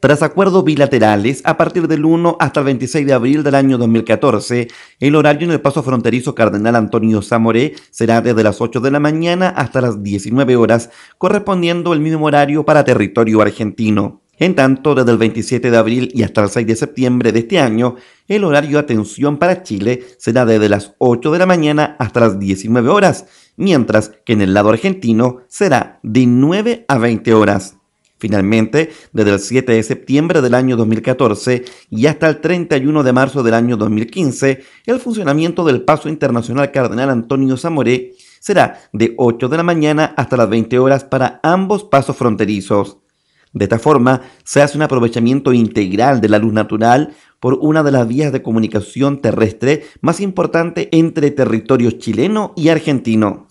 Tras acuerdos bilaterales, a partir del 1 hasta el 26 de abril del año 2014, el horario en el paso fronterizo Cardenal Antonio Zamoré será desde las 8 de la mañana hasta las 19 horas, correspondiendo el mismo horario para territorio argentino. En tanto, desde el 27 de abril y hasta el 6 de septiembre de este año, el horario de atención para Chile será desde las 8 de la mañana hasta las 19 horas, mientras que en el lado argentino será de 9 a 20 horas. Finalmente, desde el 7 de septiembre del año 2014 y hasta el 31 de marzo del año 2015, el funcionamiento del Paso Internacional Cardenal Antonio Zamoré será de 8 de la mañana hasta las 20 horas para ambos pasos fronterizos. De esta forma, se hace un aprovechamiento integral de la luz natural por una de las vías de comunicación terrestre más importantes entre territorio chileno y argentino.